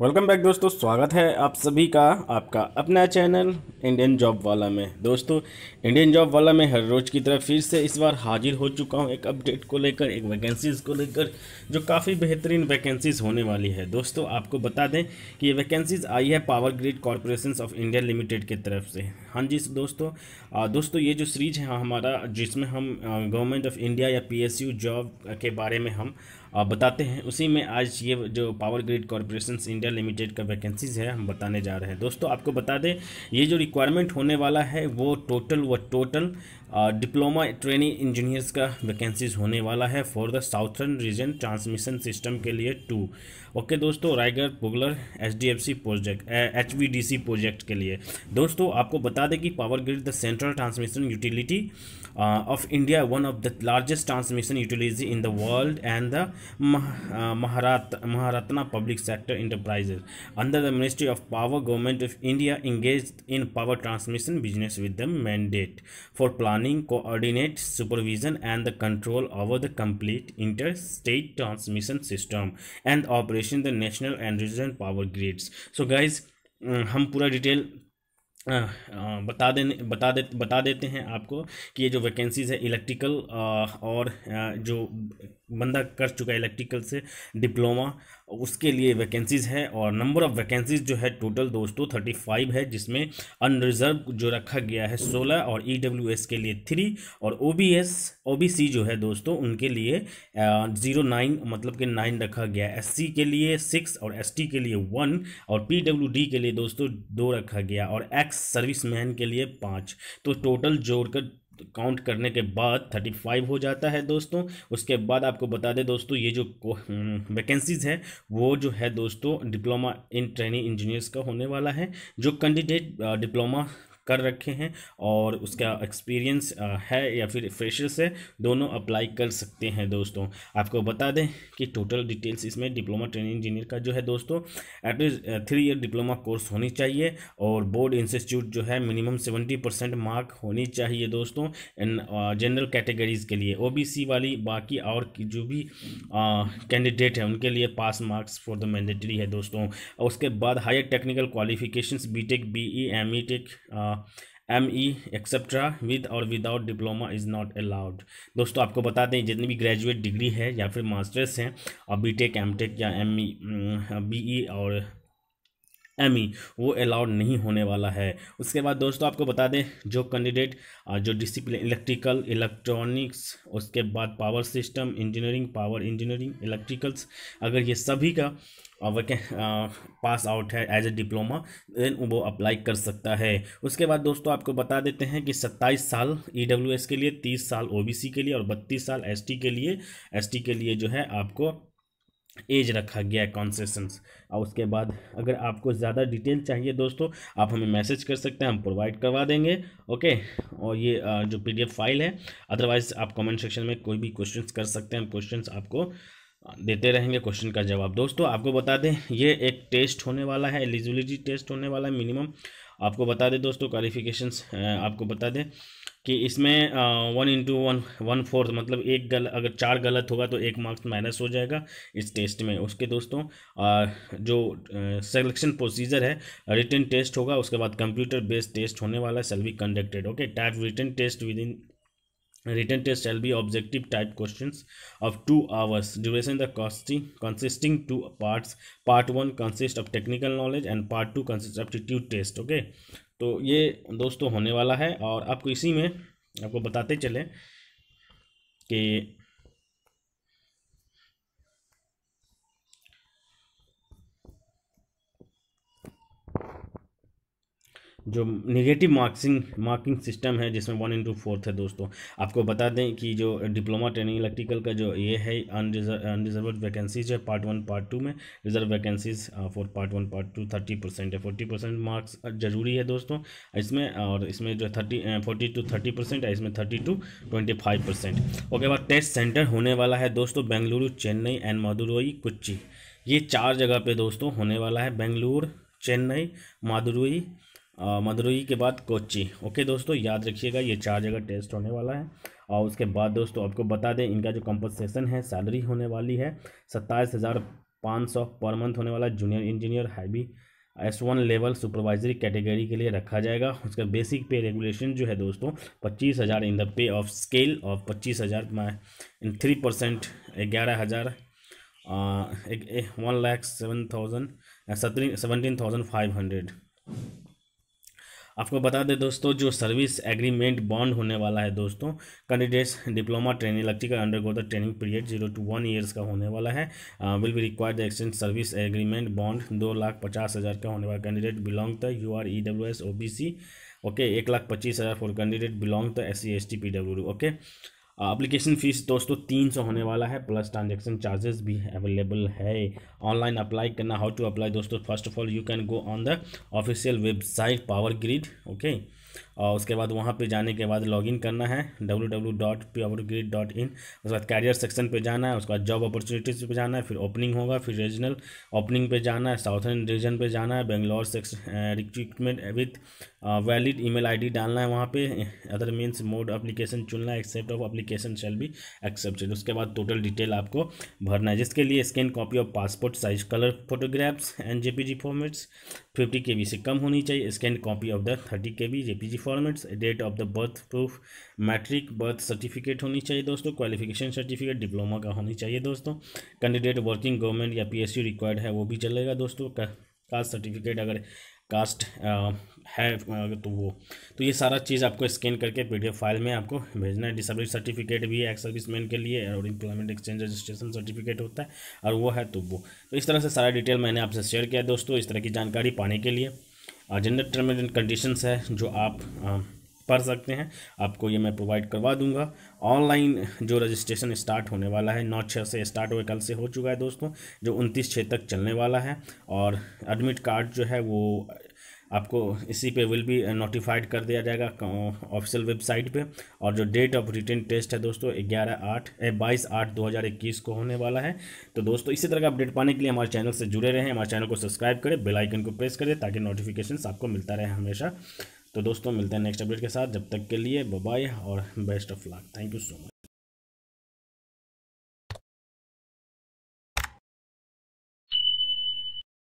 Welcome back दोस्तों स्वागत है आप सभी का आपका अपना चैनल इंडियन जॉब वाला में दोस्तों इंडियन जॉब वाला में हर रोज़ की तरह फिर से इस बार हाजिर हो चुका हूँ एक अपडेट को लेकर एक वैकेंसीज़ को लेकर जो काफ़ी बेहतरीन वैकेंसीज़ होने वाली है दोस्तों आपको बता दें कि ये वैकेंसीज़ आई है power grid corporation of India limited की तरफ से हाँ जी दोस्तों आ, दोस्तों ये जो सीरीज है हमारा जिसमें हम गवर्नमेंट ऑफ इंडिया या पी जॉब के बारे में हम आ, बताते हैं उसी में आज ये जो power grid corporation India limited का वैकेंसीज़ है हम बताने जा रहे हैं दोस्तों आपको बता दें ये जो रिक्वायरमेंट होने वाला है वो टोटल व टोटल डिप्लोमा ट्रेनिंग इंजीनियर्स का वैकेंसीज होने वाला है for the southern region transmission system के लिए टू ओके दोस्तों Raigarh Pugalur C project C project के लिए दोस्तों आपको बता दें कि power grid the central transmission utility of India one of the largest transmission utility in the world and the Maharatna public sector enterprises under the ministry of power government of India engage in power transmission business with the mandate for plan planning, coordinate, supervision and the control over the complete interstate transmission system and operation the national and regional power grids. So guys, um, हम पूरा detail बता देने बता दे बता देते हैं आपको कि ये जो वैकेंसीज़ है इलेक्ट्रिकल और जो बंदा कर चुका है इलेक्ट्रिकल से डिप्लोमा उसके लिए वैकेंसीज़ है और नंबर ऑफ़ वैकेंसीज़ जो है टोटल दोस्तों थर्टी फाइव है जिसमें अनरिजर्व जो रखा गया है सोलह और ई डब्ल्यू एस के लिए थ्री और O B S O B C जो है दोस्तों उनके लिए ज़ीरो नाइन मतलब कि नाइन रखा गया है एस सी के लिए सिक्स और एस टी के लिए वन और पी डब्ल्यू डी के लिए दोस्तों दो रखा गया और एक्स सर्विसमैन के लिए पाँच तो टोटल जोड़कर काउंट करने के बाद थर्टी फाइव हो जाता है दोस्तों उसके बाद आपको बता दें दोस्तों ये जो वैकेंसीज़ हम्म, हैं वो जो है दोस्तों डिप्लोमा इन ट्रेनिंग इंजीनियर्स का होने वाला है जो कैंडिडेट डिप्लोमा कर रखे हैं और उसका एक्सपीरियंस है या फिर फ्रेशर्स है दोनों अप्लाई कर सकते हैं दोस्तों आपको बता दें कि टोटल डिटेल्स इसमें डिप्लोमा ट्रेनिंग इंजीनियर का जो है दोस्तों at least three year diploma course होनी चाहिए और बोर्ड इंस्टीट्यूट जो है मिनिमम सेवेंटी परसेंट मार्क होनी चाहिए दोस्तों जनरल कैटेगरीज के लिए ओ वाली बाकी और जो भी कैंडिडेट हैं उनके लिए pass marks for the mandatory है दोस्तों उसके बाद higher technical qualifications B tech BE E tech uh, M E etcetera with और without diploma is not allowed दोस्तों आपको बता दें जितनी भी ग्रेजुएट डिग्री है या फिर मास्टर्स हैं e, mm, e और बी टेक एम टेक या एम ई बी ई और एमी वो अलाउड नहीं होने वाला है उसके बाद दोस्तों आपको बता दें जो कैंडिडेट जो डिसिप्लिन इलेक्ट्रिकल इलेक्ट्रॉनिक्स उसके बाद power system engineering power engineering electricals अगर ये सभी का वैके पास आउट है एज ए डिप्लोमा देन वो अप्लाई कर सकता है उसके बाद दोस्तों आपको बता देते हैं कि 27 साल ई e के लिए 30 साल ओ के लिए और 32 साल एस के लिए एस के लिए जो है आपको एज रखा गया है कॉन्सेशंस और उसके बाद अगर आपको ज़्यादा डिटेल चाहिए दोस्तों आप हमें मैसेज कर सकते हैं हम प्रोवाइड करवा देंगे ओके और ये जो पीडीएफ फाइल है अदरवाइज आप कमेंट सेक्शन में कोई भी क्वेश्चंस कर सकते हैं हम क्वेश्चंस आपको देते रहेंगे क्वेश्चन का जवाब दोस्तों आपको बता दें ये एक टेस्ट होने वाला है एलिजिबिलिटी टेस्ट होने वाला है मिनिमम आपको बता दें दोस्तों क्वालिफिकेशन आपको बता दें कि इसमें one into one one fourth मतलब एक गल अगर चार गलत होगा तो एक मार्क्स माइनस हो जाएगा इस टेस्ट में उसके दोस्तों आ, जो सिलेक्शन प्रोसीजर है रिटर्न टेस्ट होगा उसके बाद कंप्यूटर बेस्ड टेस्ट होने वाला है shall be conducted okay type written test within written test shall be objective type question of two hours duration the costing consisting two parts part one consist of technical knowledge and part two consist of test okay तो ये दोस्तों होने वाला है और आपको इसी में आपको बताते चलें कि जो निगेटिव मार्क्सिंग मार्किंग सिस्टम है जिसमें वन इंटू फोर्थ है दोस्तों आपको बता दें कि जो डिप्लोमा ट्रेनिंग इलेक्ट्रिकल का जो ये है अनरिजर्व वैकेंसीज है पार्ट वन पार्ट टू में reserve vacancies for part one part two thirty percent है फोर्टी परसेंट मार्क्स जरूरी है दोस्तों इसमें और इसमें जो thirty forty two thirty percent है इसमें thirty two twenty five percent okay बाद टेस्ट सेंटर होने वाला है दोस्तों बेंगलुरु चेन्नई एंड मदुरई कुच्ची ये चार जगह पे दोस्तों होने वाला है बेंगलुरु चेन्नई मादुरई मदुरई के बाद कोच्चि ओके दोस्तों याद रखिएगा ये चार जगह टेस्ट होने वाला है और उसके बाद दोस्तों आपको बता दें इनका जो कंपनसेशन है सैलरी होने वाली है सत्ताईस हज़ार पाँच सौ पर मंथ होने वाला junior engineer heavy S one level supervisory category के लिए रखा जाएगा उसका बेसिक पे रेगुलेशन जो है दोस्तों पच्चीस हज़ार in the pay of scale of पच्चीस हज़ार इन थ्री परसेंट ग्यारह हज़ार one lakh seven thousand seventeen thousand five hundred आपको बता दें दोस्तों जो सर्विस एग्रीमेंट बॉन्ड होने वाला है दोस्तों candidates diploma training electrical under the training period zero to one years का होने वाला है will be require the exchange service agreement bond दो लाख पचास हज़ार का होने वाला candidate belong the U R E W S O B C okay एक लाख पच्चीस हज़ार for candidate belong the S C S T P W okay application fee दोस्तों तीन सौ होने वाला है प्लस ट्रांजेक्शन चार्जेस भी अवेलेबल है ऑनलाइन अप्लाई करना हाउ टू अप्लाई दोस्तों first of all you can go on the official website power grid okay और उसके बाद वहाँ पे जाने के बाद लॉगिन करना है W W dot dot in उसके बाद कैरियर सेक्शन पे जाना है उसके बाद जॉब अपॉर्चुनिटीज़ पे जाना है फिर ओपनिंग होगा फिर रीजनल ओपनिंग पे जाना है साउथर्न रीजन पे जाना है Bangalore section recruitment with valid email ID डालना है वहाँ पे अदर मीन्स मोड अप्लीकेशन चुनना है accept of application shall be accepted उसके बाद टोटल डिटेल आपको भरना है जिसके लिए scan copy of passport size colour photographs and G formats fifty K से कम होनी चाहिए scan copy of the thirty K B G formats date of the birth proof matric birth certificate होनी चाहिए दोस्तों क्वालिफिकेशन सर्टिफिकेट डिप्लोमा का होनी चाहिए दोस्तों कैंडिडेट वर्किंग गवर्नमेंट या पीएसयू रिक्वायर्ड है वो भी चलेगा दोस्तों कास्ट सर्टिफिकेट अगर कास्ट है तो वो तो ये सारा चीज़ आपको स्कैन करके पीडीएफ फाइल में आपको भेजना है डिसबिलिटी सर्टिफिकेट भी है एक्स सर्विसमैन के लिए और इम्प्लॉयमेंट एक्सचेंज रजिस्ट्रेशन सर्टिफिकेट होता है और वो है तो वो तो इस तरह से सारा डिटेल मैंने आपसे शेयर किया दोस्तों इस तरह की जानकारी पाने के लिए जेंडर टर्म एंड कंडीशंस है जो आप पढ़ सकते हैं आपको ये मैं प्रोवाइड करवा दूंगा ऑनलाइन जो रजिस्ट्रेशन स्टार्ट होने वाला है नौ छः से स्टार्ट हुए कल से हो चुका है दोस्तों जो उनतीस छः तक चलने वाला है और एडमिट कार्ड जो है वो आपको इसी पे विल बी नोटिफाइड कर दिया जाएगा ऑफिशियल uh, वेबसाइट पे और जो डेट ऑफ रिटर्न टेस्ट है दोस्तों ग्यारह आठ बाईस आठ दो हज़ार इक्कीस को होने वाला है तो दोस्तों इसी तरह का अपडेट पाने के लिए हमारे चैनल से जुड़े रहें हमारे चैनल को सब्सक्राइब करें बेलाइकन को प्रेस करें ताकि नोटिफिकेशन आपको मिलता रहे हमेशा तो दोस्तों मिलते हैं नेक्स्ट अपडेट के साथ जब तक के लिए बाय और best of luck thank you so much